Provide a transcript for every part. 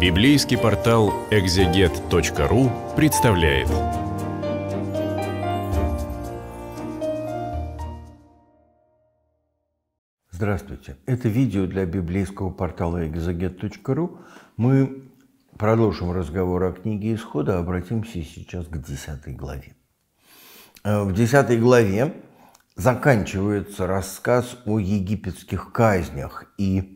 Библейский портал экзегет.ру представляет. Здравствуйте. Это видео для библейского портала экзегет.ру. Мы продолжим разговор о книге Исхода, обратимся сейчас к 10 главе. Э, в 10 главе заканчивается рассказ о египетских казнях и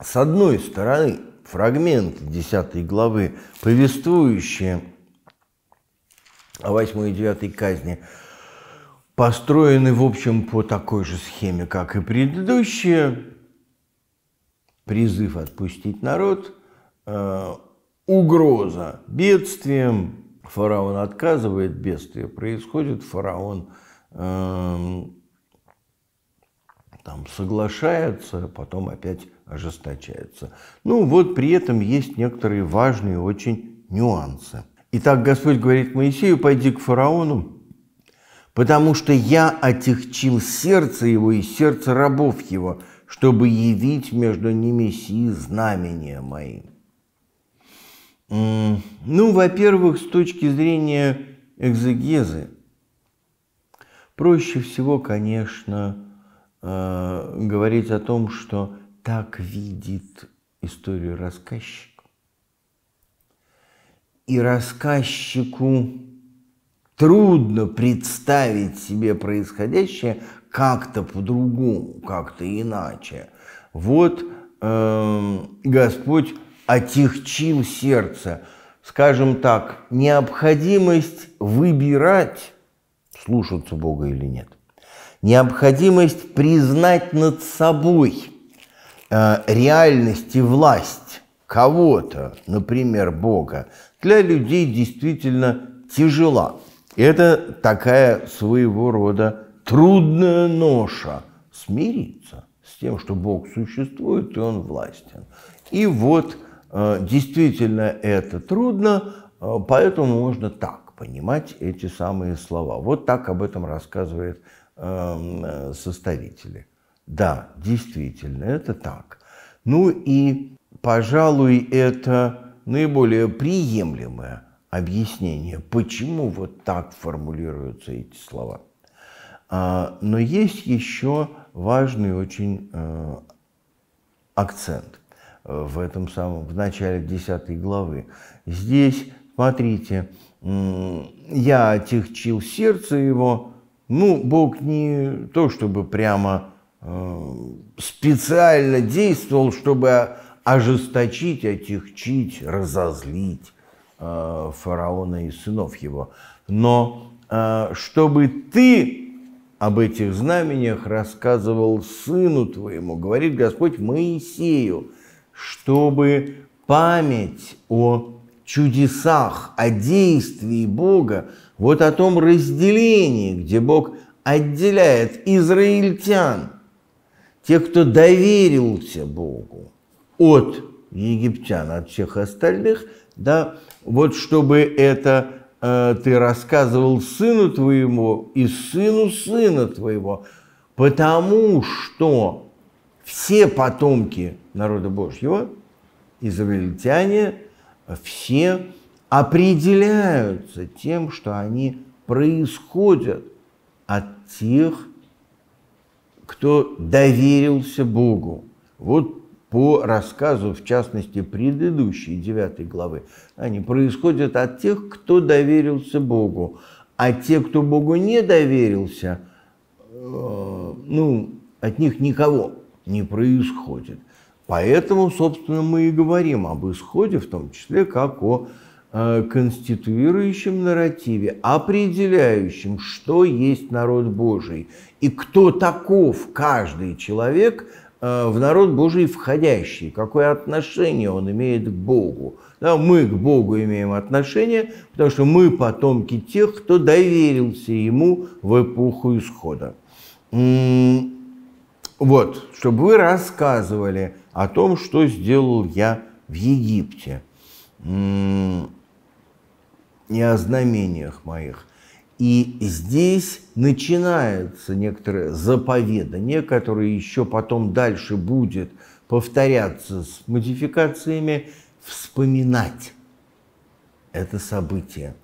с одной стороны, фрагменты 10 главы, повествующие о 8 и 9 казни, построены, в общем, по такой же схеме, как и предыдущие. Призыв отпустить народ, э, угроза бедствием, фараон отказывает, бедствие происходит, фараон э, там соглашаются, потом опять ожесточаются. Ну вот при этом есть некоторые важные очень нюансы. Итак, Господь говорит Моисею, пойди к фараону, потому что я отягчил сердце его и сердце рабов его, чтобы явить между ними сии знамения мои. Ну, во-первых, с точки зрения экзегезы, проще всего, конечно, Э, говорить о том, что так видит историю рассказчик. И рассказчику трудно представить себе происходящее как-то по-другому, как-то иначе. Вот э, Господь отягчил сердце. Скажем так, необходимость выбирать, слушаться Бога или нет необходимость признать над собой э, реальность и власть кого-то, например, Бога, для людей действительно тяжела. Это такая своего рода трудная ноша смириться с тем, что Бог существует и Он властен. И вот э, действительно это трудно, э, поэтому можно так понимать эти самые слова. Вот так об этом рассказывает Эм, э, составители. Да, действительно, это так. Ну и, пожалуй, это наиболее приемлемое объяснение, почему вот так формулируются эти слова. А, но есть еще важный очень э, акцент э, в этом самом, в начале 10 главы. Здесь, смотрите, «Я отягчил сердце его», ну, Бог не то, чтобы прямо э, специально действовал, чтобы ожесточить, отягчить, разозлить э, фараона и сынов его. Но э, чтобы ты об этих знамениях рассказывал сыну твоему, говорит Господь Моисею, чтобы память о чудесах, о действии Бога, вот о том разделении, где Бог отделяет израильтян, тех, кто доверился Богу, от египтян, от всех остальных, да, вот чтобы это э, ты рассказывал сыну твоему и сыну сына твоего, потому что все потомки народа Божьего, израильтяне, все определяются тем, что они происходят от тех, кто доверился Богу. Вот по рассказу, в частности, предыдущей девятой главы, они происходят от тех, кто доверился Богу. А те, кто Богу не доверился, э, ну, от них никого не происходит. Поэтому, собственно, мы и говорим об исходе, в том числе как о э, конституирующем нарративе, определяющем, что есть народ Божий и кто таков каждый человек э, в народ Божий входящий, какое отношение он имеет к Богу. Да, мы к Богу имеем отношение, потому что мы потомки тех, кто доверился Ему в эпоху исхода. Вот, чтобы вы рассказывали о том, что сделал я в Египте, и о знамениях моих. И здесь начинается некоторое заповедание, которое еще потом дальше будет повторяться с модификациями, вспоминать это событие,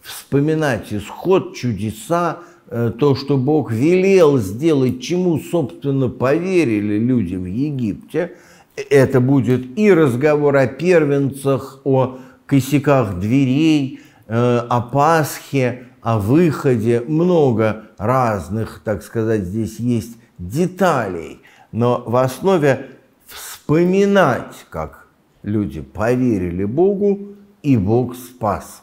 вспоминать исход, чудеса, Э, то, что Бог велел сделать, чему, собственно, поверили люди в Египте, э, это будет и разговор о первенцах, о косяках дверей, э, о Пасхе, о выходе. Много разных, так сказать, здесь есть деталей. Но в основе вспоминать, как люди поверили Богу, и Бог спас.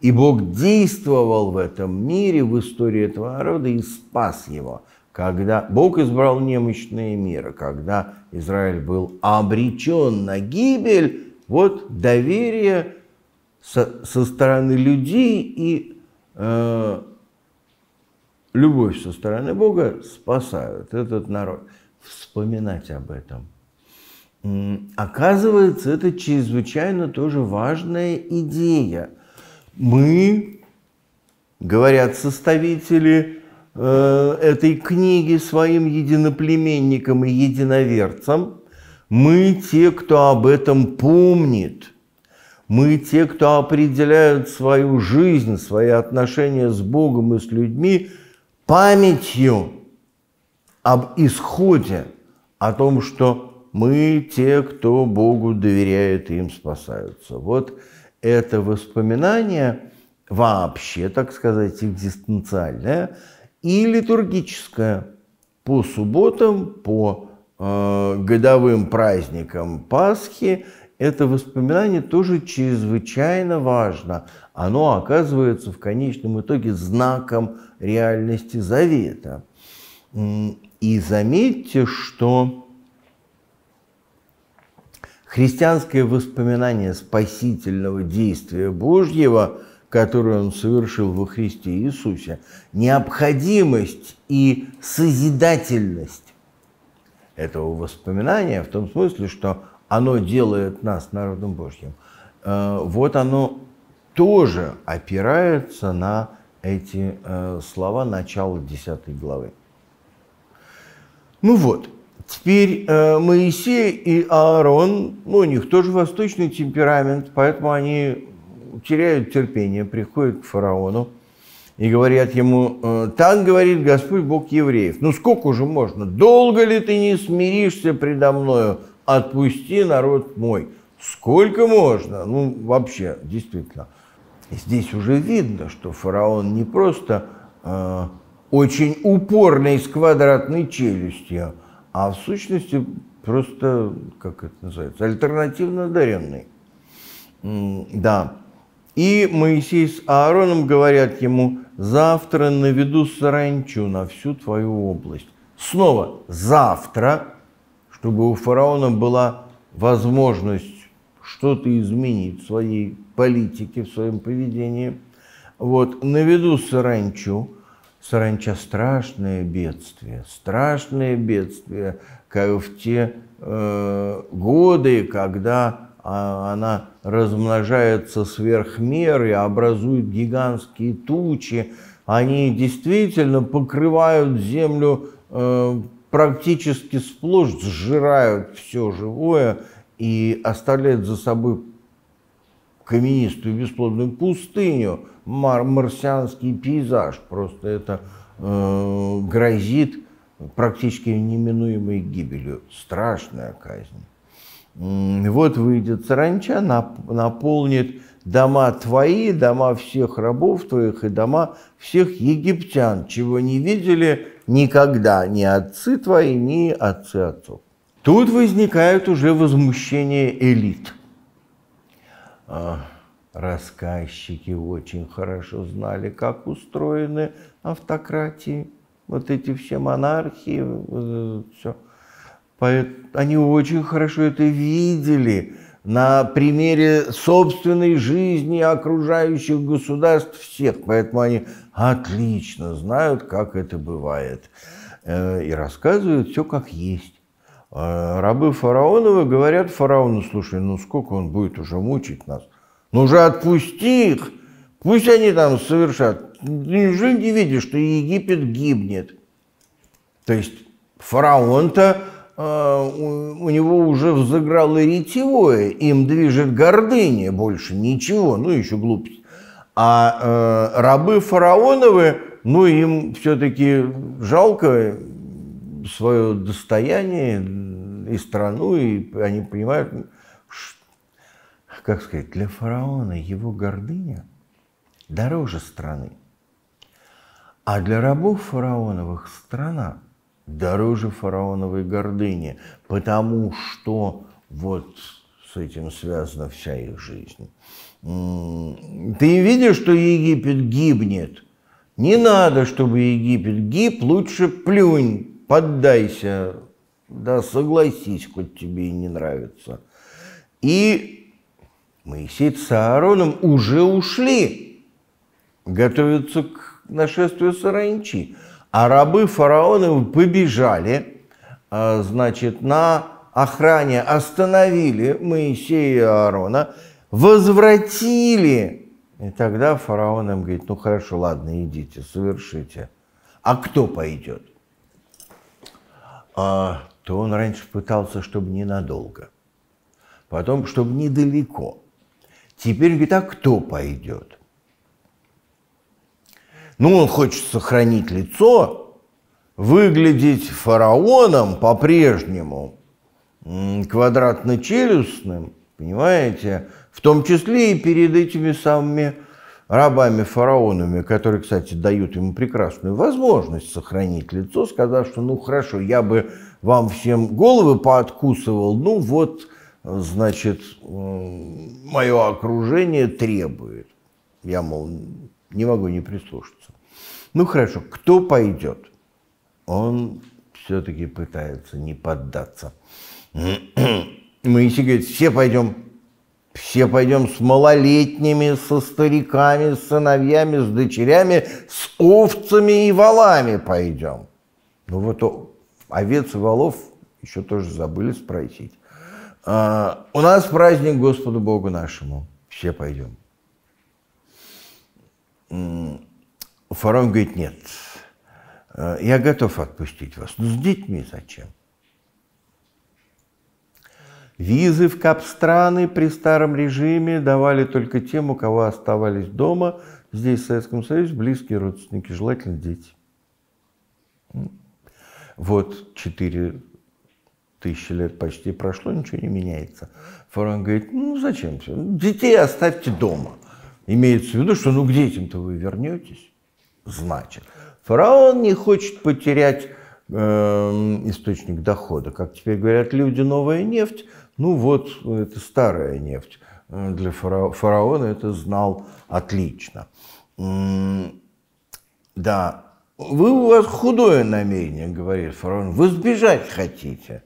И Бог действовал в этом мире, в истории этого народа и спас его. Когда Бог избрал немощные мира, когда Израиль был обречен на гибель, вот доверие со, со стороны людей и э, любовь со стороны Бога спасают этот народ. Вспоминать об этом. Оказывается, это чрезвычайно тоже важная идея – мы, говорят составители э, этой книги своим единоплеменникам и единоверцам, мы те, кто об этом помнит, мы те, кто определяют свою жизнь, свои отношения с Богом и с людьми памятью об исходе, о том, что мы те, кто Богу доверяет и им спасаются. Вот это воспоминание вообще, так сказать, экзистенциальное и литургическое по субботам, по э, годовым праздникам Пасхи это воспоминание тоже чрезвычайно важно. Оно оказывается в конечном итоге знаком реальности завета. И заметьте, что Христианское воспоминание спасительного действия Божьего, которое он совершил во Христе Иисусе, необходимость и созидательность этого воспоминания в том смысле, что оно делает нас народом Божьим. Э, вот оно тоже опирается на эти э, слова начала 10 главы. Ну вот, Теперь э, Моисей и Аарон, ну, у них тоже восточный темперамент, поэтому они теряют терпение, приходят к фараону и говорят ему, «Э, так говорит Господь Бог евреев, ну сколько уже можно, долго ли ты не смиришься предо мною, отпусти народ мой, сколько можно, ну вообще, действительно. Здесь уже видно, что фараон не просто э, очень упорный с квадратной челюстью, а в сущности просто, как это называется, альтернативно одаренный. Да. И Моисей с Аароном говорят ему, завтра наведу саранчу на всю твою область. Снова завтра, чтобы у фараона была возможность что-то изменить в своей политике, в своем поведении. Вот, наведу саранчу – саранча страшное бедствие, страшное бедствие, как в те э, годы, когда а, она размножается сверх меры, образует гигантские тучи, они действительно покрывают землю э, практически сплошь, сжирают все живое и оставляют за собой каменистую бесплодную пустыню – мар марсианский пейзаж. Просто это э, грозит практически неминуемой гибелью. Страшная казнь. Вот выйдет саранча, наполнит дома твои, дома всех рабов твоих и дома всех египтян, чего не видели никогда ни отцы твои, ни отцы отцов. Тут возникает уже возмущение элит. А, Рассказчики очень хорошо знали, как устроены автократии, вот эти все монархии, все. они очень хорошо это видели на примере собственной жизни окружающих государств всех. Поэтому они отлично знают, как это бывает. Э, и рассказывают все как есть. Э, рабы фараонова говорят фараону, слушай, ну сколько он будет уже мучить нас? Ну же отпусти их, пусть они там совершат. Неужели не видишь, что Египет гибнет? То есть фараон-то, э, у, у него уже взыграло ретевое, им движет гордыня, больше ничего, ну еще глупость. А э, рабы фараоновы, ну им все-таки жалко свое достояние и страну, и они понимают, как сказать, для фараона его гордыня дороже страны. А для рабов фараоновых страна дороже фараоновой гордыни, потому что вот с этим связана вся их жизнь. Ты видишь, что Египет гибнет? Не надо, чтобы Египет гиб, лучше плюнь, поддайся, да согласись, хоть тебе и не нравится. И Моисей с Аароном уже ушли, готовятся к нашествию саранчи. А рабы фараона побежали, а, значит, на охране остановили Моисея и Аарона, возвратили. И тогда фараон им говорит, ну хорошо, ладно, идите, совершите. А кто пойдет? А, то он раньше пытался, чтобы ненадолго. Потом, чтобы недалеко. Теперь говорит, а кто пойдет? Ну, он хочет сохранить лицо, выглядеть фараоном по-прежнему, квадратно-челюстным, понимаете, в том числе и перед этими самыми рабами-фараонами, которые, кстати, дают ему прекрасную возможность сохранить лицо, сказав, что ну хорошо, я бы вам всем головы пооткусывал, ну вот значит, мое окружение требует. Я, мол, не могу не прислушаться. Ну хорошо, кто пойдет? Он все-таки пытается не поддаться. Моисей говорит, все пойдем, все пойдем с малолетними, со стариками, с сыновьями, с дочерями, с овцами и валами пойдем. Ну вот овец и валов еще тоже забыли спросить. А, у нас праздник Господу Богу нашему. Все пойдем. Фарон говорит, нет, э, я готов отпустить вас. Но с детьми зачем? Визы в капстраны при старом режиме давали только тем, у кого оставались дома, здесь, в Советском Союзе, близкие родственники, желательно дети. Вот четыре тысячи лет почти прошло, ничего не меняется. Фараон говорит, ну зачем все? Ну, детей оставьте дома. Имеется в виду, что ну к детям-то вы вернетесь. Значит, фараон не хочет потерять эм, источник дохода. Как теперь говорят люди, новая нефть. Ну вот, это старая нефть. Э, для фара... фараона это знал отлично. Да, вы у вас худое намерение, говорит фараон, вы сбежать хотите.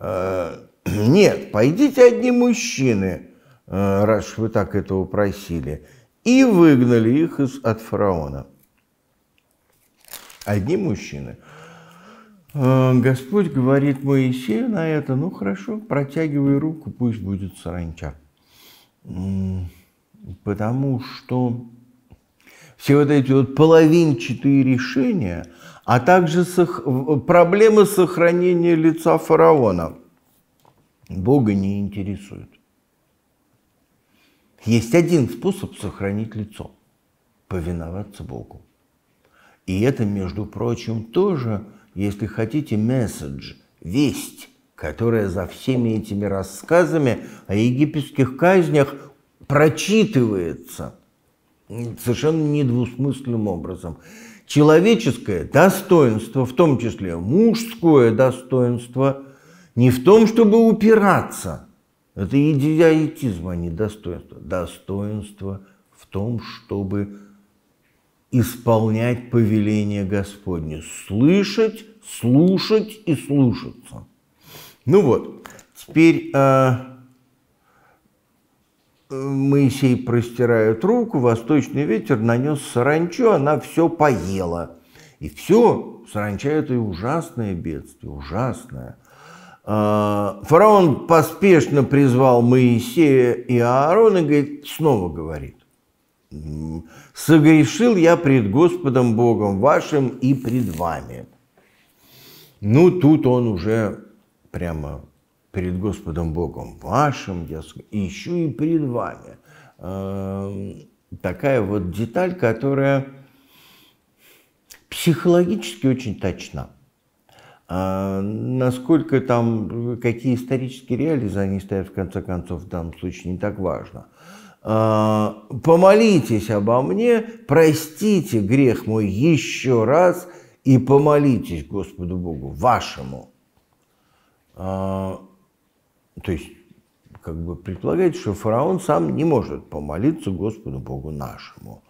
Э, нет, пойдите одни мужчины, э, раз вы так этого просили, и выгнали их из, от фараона. Одни мужчины. Э, Господь говорит Моисею на это, ну хорошо, протягивай руку, пусть будет саранча. Потому что все вот эти вот половинчатые решения – а также сох... проблемы сохранения лица фараона Бога не интересуют. Есть один способ сохранить лицо – повиноваться Богу. И это, между прочим, тоже, если хотите, месседж, весть, которая за всеми этими рассказами о египетских казнях прочитывается совершенно недвусмысленным образом – человеческое достоинство, в том числе мужское достоинство, не в том, чтобы упираться. Это идиотизм, а не достоинство. Достоинство в том, чтобы исполнять повеление Господне, слышать, слушать и слушаться. Ну вот, теперь а, Моисей простирает руку, восточный ветер нанес саранчу, она все поела. И все, саранча – это и ужасное бедствие, ужасное. А, фараон поспешно призвал Моисея и Аарона и говорит, снова говорит, «Согрешил я пред Господом Богом вашим и пред вами». Ну, тут он уже прямо перед Господом Богом вашим, я и еще и перед вами. Э, такая вот деталь, которая психологически очень точна. А насколько там, какие исторические реалии за ней стоят, в конце концов, в данном случае не так важно. А, помолитесь обо мне, простите грех мой еще раз и помолитесь Господу Богу вашему. А, то есть как бы предполагает, что фараон сам не может помолиться Господу Богу нашему.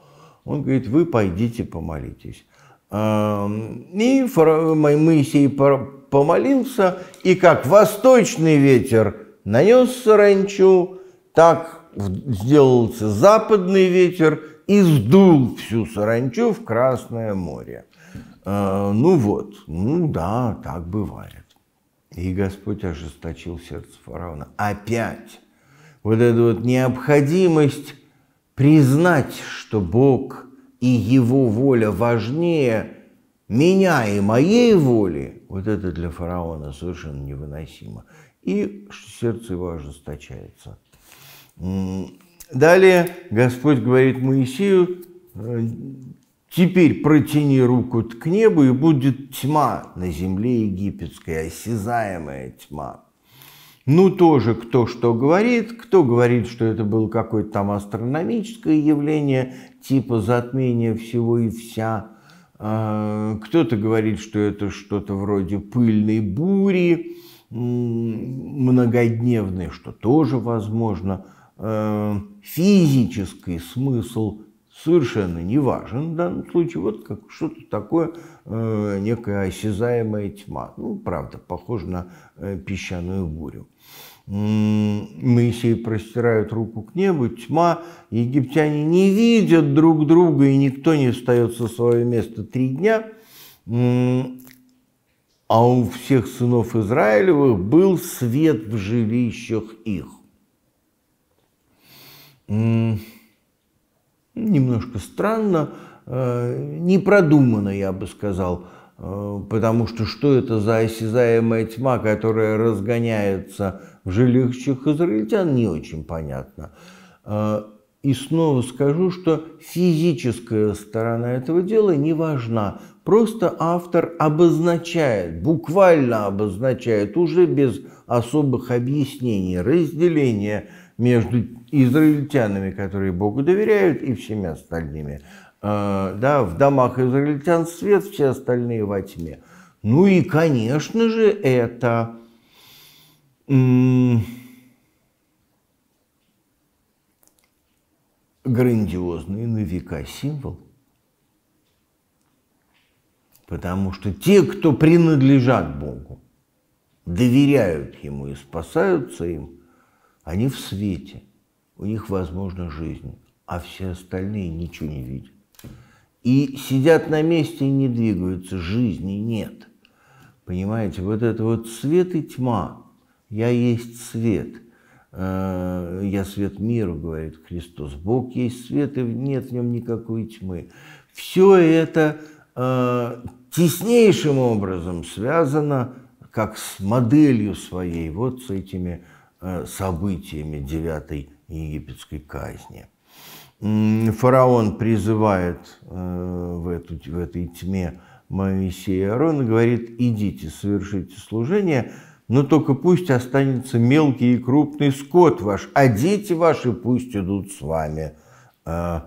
Он говорит, вы пойдите помолитесь. И Моисей помолился, и как восточный ветер нанес саранчу, так сделался западный ветер и сдул всю саранчу в Красное море. А, ну вот, ну да, так бывает. И Господь ожесточил сердце фараона. Опять вот эта вот необходимость признать, что Бог и Его воля важнее меня и моей воли, вот это для фараона совершенно невыносимо. И сердце его ожесточается. Далее Господь говорит Моисею, э, Теперь протяни руку к небу, и будет тьма на земле египетской, осязаемая тьма. Ну, тоже кто что говорит, кто говорит, что это было какое-то там астрономическое явление, типа затмения всего и вся. А, кто-то говорит, что это что-то вроде пыльной бури, многодневной, что тоже возможно. А, физический смысл совершенно не важен в данном случае, вот как что-то такое, э, некая осязаемая тьма. Ну, правда, похоже на э, песчаную бурю. Моисей простирает руку к небу, тьма, египтяне не видят друг друга, и никто не встает со своего места три дня. А у всех сынов Израилевых был свет в жилищах их немножко странно, не э, непродуманно, я бы сказал, э, потому что что это за осязаемая тьма, которая разгоняется в жилищах израильтян, не очень понятно. Э, и снова скажу, что физическая сторона этого дела не важна. Просто автор обозначает, буквально обозначает, уже без особых объяснений, разделение между израильтянами, которые Богу доверяют, и всеми остальными. А, да, в домах израильтян свет, все остальные во тьме. Ну и, конечно же, это грандиозный на века символ. Потому что те, кто принадлежат Богу, доверяют Ему и спасаются им – они в свете, у них возможна жизнь, а все остальные ничего не видят. И сидят на месте и не двигаются, жизни нет. Понимаете, вот это вот свет и тьма. Я есть свет. Э, я свет миру, говорит Христос. Бог есть свет, и нет в нем никакой тьмы. Все это э, теснейшим образом связано как с моделью своей, вот с этими Э, событиями девятой египетской казни. Фараон призывает э, в, эту, в этой тьме Моисея Аарона, говорит, идите, совершите служение, но только пусть останется мелкий и крупный скот ваш, а дети ваши пусть идут с вами. Э,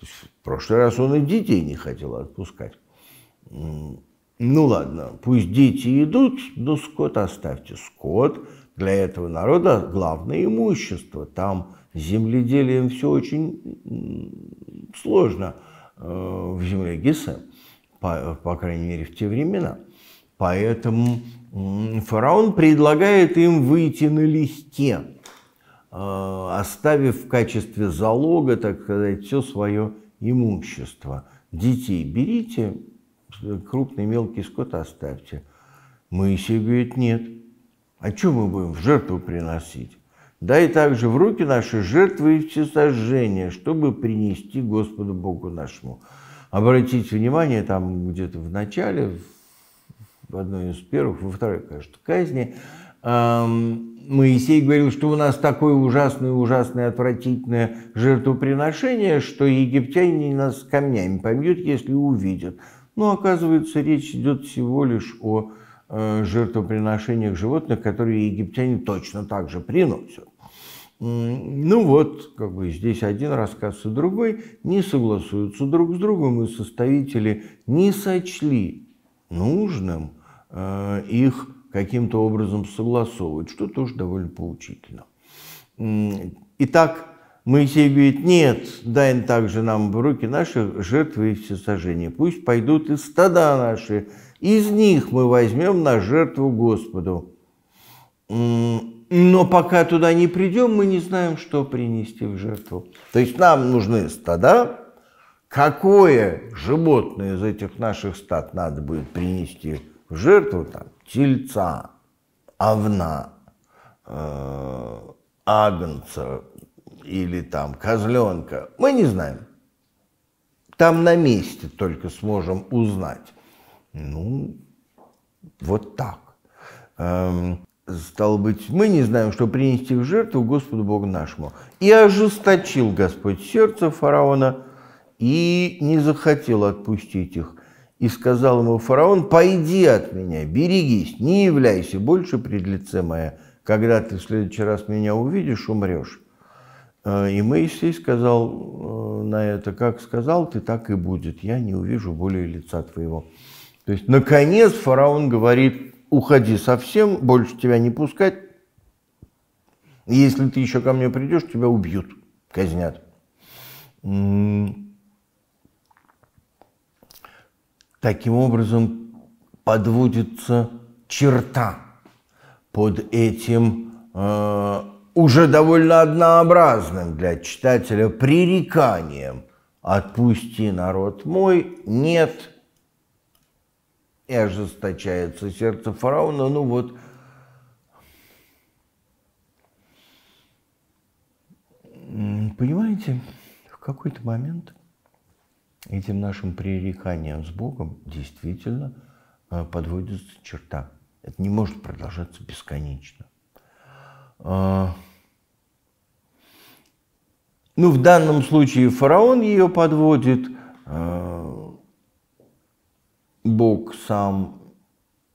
в прошлый раз он и детей не хотел отпускать. Ну ладно, пусть дети идут, но скот оставьте. Скот для этого народа главное имущество. Там земледелием все очень сложно э, в земле Гиса, по, по крайней мере в те времена. Поэтому фараон предлагает им выйти налегке, э, оставив в качестве залога, так сказать, все свое имущество. Детей берите, крупный мелкий скот оставьте. Моисей говорит, нет, а что мы будем в жертву приносить? Дай также в руки наши жертвы и всесожжения, чтобы принести Господу Богу нашему. Обратите внимание, там где-то в начале, в одной из первых, во второй, конечно, казни, Моисей говорил, что у нас такое ужасное, ужасное, отвратительное жертвоприношение, что египтяне нас камнями побьют, если увидят. Но оказывается, речь идет всего лишь о Э, жертвоприношениях животных, которые египтяне точно так же приносят. Ну вот, как бы здесь один рассказ и другой не согласуются друг с другом, и составители не сочли нужным э, их каким-то образом согласовывать, что тоже довольно поучительно. Итак, Моисей говорит, нет, дай также нам в руки наши жертвы и все сожжения, пусть пойдут и стада наши, из них мы возьмем на жертву Господу. Но пока туда не придем, мы не знаем, что принести в жертву. То есть нам нужны стада, какое животное из этих наших стад надо будет принести в жертву, там, тельца, овна, э, агнца или там козленка, мы не знаем. Там на месте только сможем узнать. Ну, вот так. Эм, стало быть, мы не знаем, что принести в жертву Господу Богу нашему. И ожесточил Господь сердце фараона, и не захотел отпустить их. И сказал ему фараон, пойди от меня, берегись, не являйся больше пред лице мое. Когда ты в следующий раз меня увидишь, умрешь. Э, и Моисей сказал э, на это, как сказал ты, так и будет, я не увижу более лица твоего. То есть, наконец, фараон говорит, уходи совсем, больше тебя не пускать. Если ты еще ко мне придешь, тебя убьют, казнят. Таким образом подводится черта под этим э, уже довольно однообразным для читателя пререканием «Отпусти народ мой», «Нет», и ожесточается сердце фараона. Ну вот, понимаете, в какой-то момент этим нашим пререканием с Богом действительно э, подводится черта. Это не может продолжаться бесконечно. А, ну, в данном случае фараон ее подводит, а, Бог сам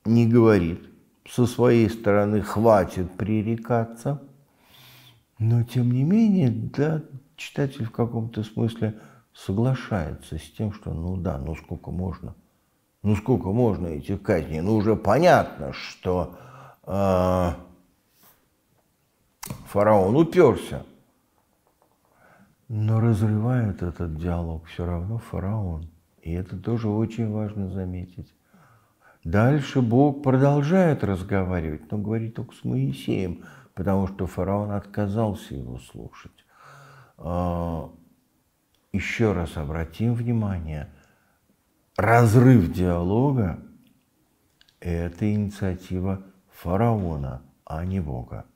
не говорит, со своей стороны хватит пререкаться, но тем не менее, да, читатель в каком-то смысле соглашается с тем, что ну да, ну сколько можно, ну сколько можно этих казней, ну уже понятно, что э, фараон уперся, но разрывает этот диалог все равно фараон – и это тоже очень важно заметить. Дальше Бог продолжает разговаривать, но говорит только с Моисеем, потому что фараон отказался его слушать. А, еще раз обратим внимание, разрыв диалога – это инициатива фараона, а не Бога.